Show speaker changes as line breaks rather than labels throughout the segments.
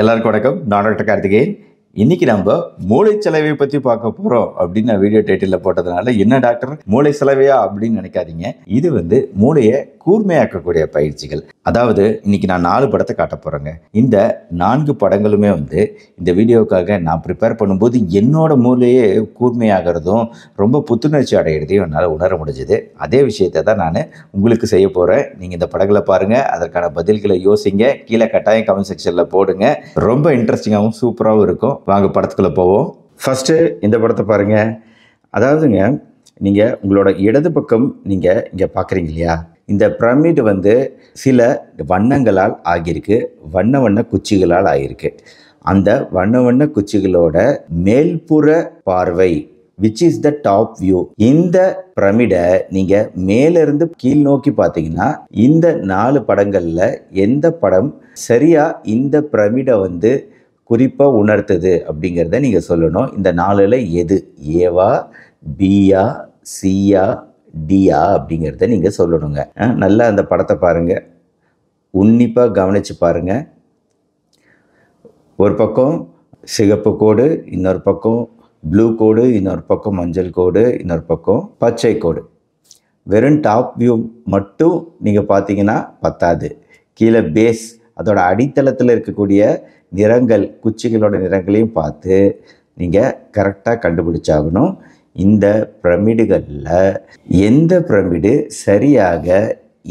எல்லாருக்கும் வணக்கம் நான் டாக்டர் கார்த்திகேயன் இன்னைக்கு நம்ம மூளை செலவை பத்தி பார்க்க போறோம் அப்படின்னு நான் வீடியோ டைட்டில் போட்டதுனால என்ன டாக்டர் மூளை செலவையா அப்படின்னு நினைக்காதீங்க இது வந்து மூளையை கூர்மையாக்கக்கூடிய பயிற்சிகள் அதாவது இன்னைக்கு நான் நாலு படத்தை காட்ட போறேங்க இந்த நான்கு படங்களுமே வந்து இந்த வீடியோக்காக நான் ப்ரிப்பேர் பண்ணும்போது என்னோட மூளையே கூர்மையாகிறதும் ரொம்ப புத்துணர்ச்சி அடையிறதையும் என்னால் உணர முடிஞ்சது அதே விஷயத்தை தான் நான் உங்களுக்கு செய்ய போகிறேன் நீங்கள் இந்த படங்களை பாருங்கள் அதற்கான பதில்களை யோசிங்க கீழே கட்டாயம் கமெண்ட் செக்ஷனில் போடுங்க ரொம்ப இன்ட்ரெஸ்டிங்காகவும் சூப்பராகவும் இருக்கும் வாங்க படத்துக்குள்ளே போவோம் ஃபஸ்ட்டு இந்த படத்தை பாருங்கள் அதாவதுங்க நீங்கள் உங்களோட இடது பக்கம் நீங்கள் இங்கே பார்க்குறீங்க இல்லையா இந்த பிரமிட் வந்து சில வண்ணங்களால் ஆகியிருக்கு வண்ண வண்ண குச்சிகளால் ஆகியிருக்கு அந்த வண்ண வண்ண குச்சிகளோட மேல்புற பார்வை which is the top view இந்த பிரமிடை நீங்க மேலிருந்து கீழ் நோக்கி பார்த்தீங்கன்னா இந்த நாலு படங்கள்ல எந்த படம் சரியா இந்த பிரமிடை வந்து குறிப்பாக உணர்த்துது அப்படிங்கிறத நீங்கள் சொல்லணும் இந்த நாளில் எது ஏவா பியா சியா டியா அப்படிங்கிறத நீங்கள் சொல்லணுங்க நல்லா அந்த படத்தை பாருங்கள் உன்னிப்பாக கவனித்து பாருங்கள் ஒரு பக்கம் சிகப்பு கோடு இன்னொரு பக்கம் ப்ளூ கோடு இன்னொரு பக்கம் மஞ்சள் கோடு இன்னொரு பக்கம் பச்சை கோடு வெறும் டாப் வியூ மட்டும் நீங்கள் பார்த்தீங்கன்னா பத்தாது கீழே பேஸ் அதோட அடித்தளத்தில் இருக்கக்கூடிய நிறங்கள் குச்சிகளோட நிறங்களையும் பார்த்து நீங்கள் கரெக்டாக கண்டுபிடிச்சாகணும் இந்த பிரமிடுகளில் எந்த பிரமிடு சரியாக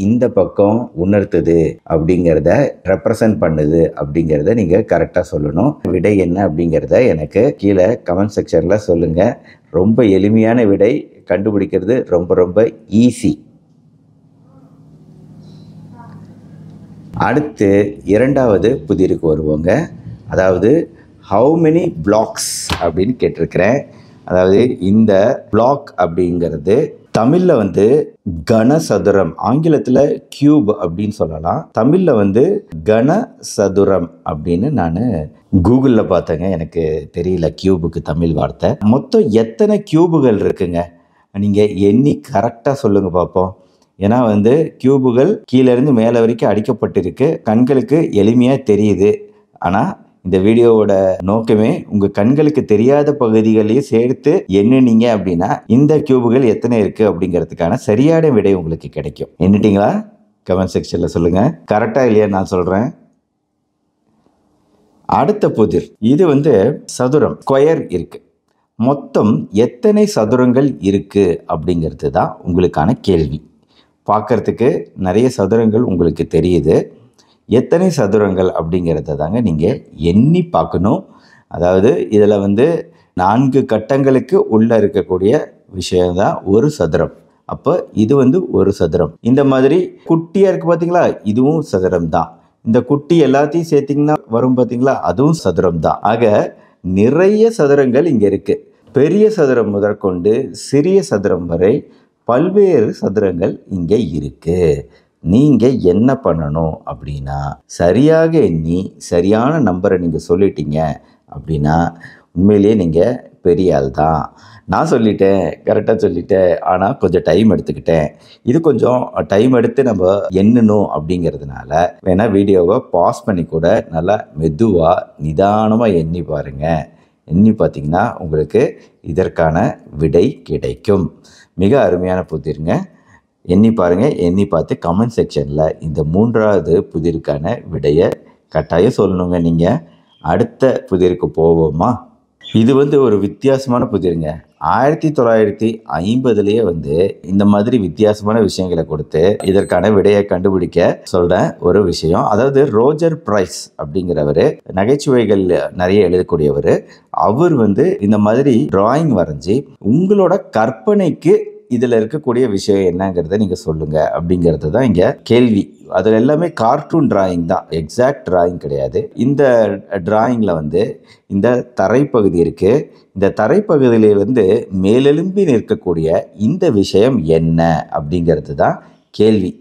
இந்த பக்கம் உணர்த்துது அப்படிங்கிறத ரெப்ரசன்ட் பண்ணுது அப்படிங்கிறத நீங்கள் கரெக்டாக சொல்லணும் விடை என்ன அப்படிங்கிறத எனக்கு கீழே கமெண்ட் செக்ஷனில் சொல்லுங்கள் ரொம்ப எளிமையான விடை கண்டுபிடிக்கிறது ரொம்ப ரொம்ப ஈஸி அடுத்து இரண்டாவது புதிருக்கு வருவோங்க அதாவது ஹவு மெனி பிளாக்ஸ் அப்படின்னு கேட்டிருக்கிறேன் அதாவது இந்த பிளாக் அப்படிங்கிறது தமிழில் வந்து கனசதுரம் ஆங்கிலத்தில் கியூப் அப்படின்னு சொல்லலாம் தமிழில் வந்து கனசதுரம் அப்படின்னு நான் கூகுளில் பார்த்தேங்க எனக்கு தெரியல கியூபுக்கு தமிழ் வார்த்தை மொத்தம் எத்தனை கியூபுகள் இருக்குங்க நீங்கள் எண்ணி கரெக்டாக சொல்லுங்கள் பார்ப்போம் ஏன்னா வந்து கியூபுகள் கீழேருந்து மேலே வரைக்கும் அடிக்கப்பட்டிருக்கு கண்களுக்கு எளிமையாக தெரியுது ஆனால் இந்த வீடியோவோட நோக்கமே உங்க கண்களுக்கு தெரியாத பகுதிகளையும் சேர்த்து எண்ணுனீங்க அப்படின்னா இந்த கியூபுகள் எத்தனை இருக்கு அப்படிங்கிறதுக்கான சரியான விடை உங்களுக்கு கிடைக்கும் எண்ணிட்டீங்களா கமெண்ட் செக்ஷன்ல சொல்லுங்க கரெக்டா இல்லையா நான் சொல்றேன் அடுத்த புதிர் இது வந்து சதுரம் ஸ்கொயர் இருக்கு மொத்தம் எத்தனை சதுரங்கள் இருக்கு அப்படிங்கிறது தான் உங்களுக்கான கேள்வி பார்க்குறதுக்கு நிறைய சதுரங்கள் உங்களுக்கு தெரியுது எத்தனை சதுரங்கள் அப்படிங்கிறத தாங்க நீங்கள் எண்ணி பார்க்கணும் அதாவது இதில் வந்து நான்கு கட்டங்களுக்கு உள்ளே இருக்கக்கூடிய விஷயம்தான் ஒரு சதுரம் அப்போ இது வந்து ஒரு சதுரம் இந்த மாதிரி குட்டியாக இருக்குது பார்த்தீங்களா இதுவும் சதுரம் தான் இந்த குட்டி எல்லாத்தையும் சேர்த்திங்கன்னா வரும் பார்த்தீங்களா அதுவும் சதுரம் தான் ஆக நிறைய சதுரங்கள் இங்கே இருக்குது பெரிய சதுரம் முதற்கொண்டு சிறிய சதுரம் வரை பல்வேறு சதுரங்கள் இங்கே இருக்குது நீங்கள் என்ன பண்ணணும் அப்படின்னா சரியாக எண்ணி சரியான நம்பரை நீங்கள் சொல்லிட்டீங்க அப்படின்னா உண்மையிலேயே நீங்கள் பெரிய ஆள் தான் நான் சொல்லிட்டேன் கரெக்டாக சொல்லிட்டேன் ஆனால் கொஞ்சம் டைம் எடுத்துக்கிட்டேன் இது கொஞ்சம் டைம் எடுத்து நம்ம எண்ணணும் அப்படிங்கிறதுனால வேணால் வீடியோவை பாஸ் பண்ணி கூட நல்லா மெதுவாக நிதானமாக எண்ணி பாருங்கள் எண்ணி பார்த்திங்கன்னா உங்களுக்கு இதற்கான விடை கிடைக்கும் மிக அருமையான புதிருங்க எண்ணி பாருங்கள் எண்ணி பார்த்து கமெண்ட் செக்ஷனில் இந்த மூன்றாவது புதிருக்கான விடையை கட்டாயம் சொல்லணுங்க நீங்கள் அடுத்த புதிருக்கு போவோமா இது வந்து ஒரு வித்தியாசமான புதிருங்க ஆயிரத்தி தொள்ளாயிரத்தி ஐம்பதுலேயே வந்து இந்த மாதிரி வித்தியாசமான விஷயங்களை கொடுத்து இதற்கான விடையை கண்டுபிடிக்க சொல்கிறேன் ஒரு விஷயம் அதாவது ரோஜர் பிரைஸ் அப்படிங்கிறவர் நகைச்சுவைகள் நிறைய எழுதக்கூடியவர் அவர் வந்து இந்த மாதிரி டிராயிங் வரைஞ்சி உங்களோட கற்பனைக்கு இதில் இருக்கக்கூடிய விஷயம் என்னங்கிறத நீங்கள் சொல்லுங்கள் அப்படிங்கிறது தான் இங்கே கேள்வி அதில் எல்லாமே கார்ட்டூன் டிராயிங் தான் எக்ஸாக்ட் டிராயிங் கிடையாது இந்த டிராயிங்கில் வந்து இந்த தரைப்பகுதி இருக்குது இந்த வந்து மேலெலும்பி நிற்கக்கூடிய இந்த விஷயம் என்ன அப்படிங்கிறது தான் கேள்வி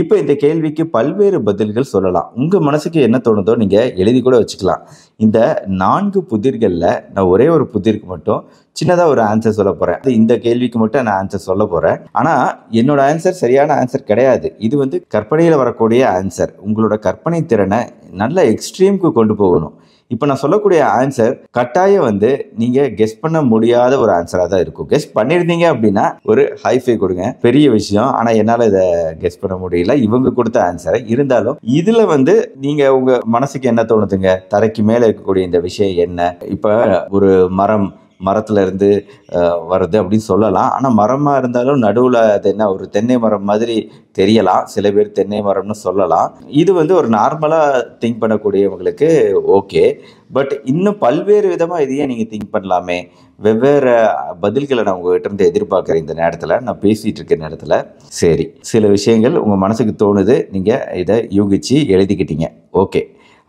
இப்போ இந்த கேள்விக்கு பல்வேறு பதில்கள் சொல்லலாம் உங்கள் மனசுக்கு என்ன தோணுதோ நீங்கள் எழுதி கூட வச்சுக்கலாம் இந்த நான்கு புதிர்களில் நான் ஒரே ஒரு புதிர்க்கு மட்டும் சின்னதாக ஒரு ஆன்சர் சொல்ல போகிறேன் இந்த கேள்விக்கு மட்டும் நான் ஆன்சர் சொல்ல போகிறேன் ஆனால் என்னோட ஆன்சர் சரியான ஆன்சர் கிடையாது இது வந்து கற்பனையில் வரக்கூடிய ஆன்சர் உங்களோட கற்பனை திறனை நல்ல எக்ஸ்ட்ரீமுக்கு கொண்டு போகணும் இப்போ நான் சொல்லக்கூடிய ஆன்சர் கட்டாயம் வந்து நீங்கள் கெஸ் பண்ண முடியாத ஒரு ஆன்சராக தான் இருக்கும் கெஸ் பண்ணியிருந்தீங்க அப்படின்னா ஒரு ஹைஃபை கொடுங்க பெரிய விஷயம் ஆனால் என்னால் இதை கெஸ் பண்ண முடியல இவங்க கொடுத்த ஆன்சரை இருந்தாலும் இதில் வந்து நீங்கள் உங்கள் மனசுக்கு என்ன தோணுதுங்க தரைக்கு மேலே இருக்கக்கூடிய இந்த விஷயம் என்ன இப்போ ஒரு மரம் மரத்தில் இருந்து வருது அப்படின்னு சொல்லலாம் ஆனால் மரமாக இருந்தாலும் நடுவில் அது என்ன ஒரு தென்னை மரம் மாதிரி தெரியலாம் சில பேர் தென்னை மரம்னு சொல்லலாம் இது வந்து ஒரு நார்மலாக திங்க் பண்ணக்கூடியவங்களுக்கு ஓகே பட் இன்னும் பல்வேறு விதமாக இதையே நீங்கள் திங்க் பண்ணலாமே வெவ்வேறு பதில்களை நான் உங்ககிட்ட இருந்து எதிர்பார்க்குறேன் இந்த நேரத்தில் நான் பேசிகிட்டு இருக்க நேரத்தில் சரி சில விஷயங்கள் உங்கள் மனசுக்கு தோணுது நீங்கள் இதை யூகிச்சு எழுதிக்கிட்டீங்க ஓகே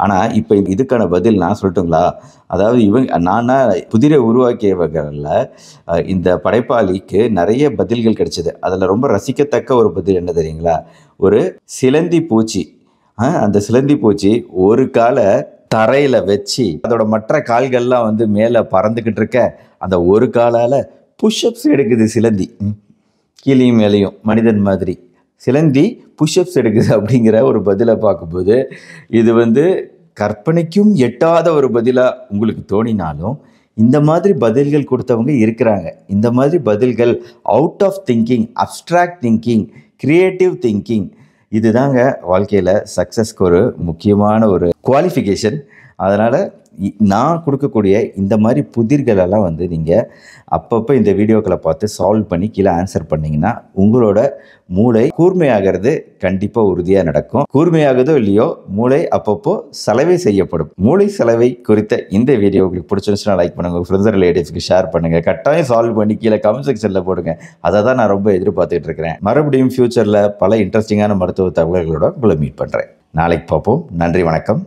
ஆனால் இப்போ இதுக்கான பதில் நான் சொல்லட்டுங்களா அதாவது இவங்க நான் புதிரை உருவாக்கியவர்களில் இந்த படைப்பாளிக்கு நிறைய பதில்கள் கிடைச்சிது அதில் ரொம்ப ரசிக்கத்தக்க ஒரு பதில் என்ன தெரியுங்களா ஒரு சிலந்தி பூச்சி அந்த சிலந்தி பூச்சி ஒரு காலை தரையில் வச்சு அதோட மற்ற கால்கள்லாம் வந்து மேலே பறந்துக்கிட்டு இருக்க அந்த ஒரு காலால் புஷ்அப்ஸ் எடுக்குது சிலந்தி கீழையும் மேலேயும் மனிதன் மாதிரி சிலந்தி புஷ்அப்ஸ் எடுக்குது அப்படிங்கிற ஒரு பதிலை பார்க்கும்போது இது வந்து கற்பனைக்கும் எட்டாத ஒரு பதிலாக உங்களுக்கு தோணினாலும் இந்த மாதிரி பதில்கள் கொடுத்தவங்க இருக்கிறாங்க இந்த மாதிரி பதில்கள் out of thinking abstract thinking creative thinking இதுதாங்க வாழ்க்கையில் சக்ஸஸ்க்கு ஒரு முக்கியமான ஒரு குவாலிஃபிகேஷன் அதனால் நான் கொடுக்கக்கூடிய இந்த மாதிரி புதிர்களெல்லாம் வந்து நீங்கள் அப்பப்போ இந்த வீடியோக்களை பார்த்து சால்வ் பண்ணி கீழே ஆன்சர் பண்ணிங்கன்னா உங்களோட மூளை கூர்மையாகிறது கண்டிப்பாக உறுதியாக நடக்கும் கூர்மையாகுதோ இல்லையோ மூளை அப்பப்போ செலவை செய்யப்படும் மூளை செலவை குறித்த இந்த வீடியோ உங்களுக்கு பிடிச்சிருந்துச்சுன்னா லைக் பண்ணுங்கள் ஃப்ரெண்ட்ஸ் ரிலேட்டிவ்ஸ்க்கு ஷேர் பண்ணுங்கள் கட்டாயம் சால்வ் பண்ணி கீழே கமெண்ட் செக்ஷனில் போடுங்க அதை தான் நான் ரொம்ப எதிர்பார்த்துட்டு இருக்கிறேன் மறுபடியும் ஃப்யூச்சரில் பல இன்ட்ரெஸ்டிங்கான மருத்துவ தகவல்களோட உங்களை மீட் பண்ணுறேன் நாளைக்கு பார்ப்போம் நன்றி வணக்கம்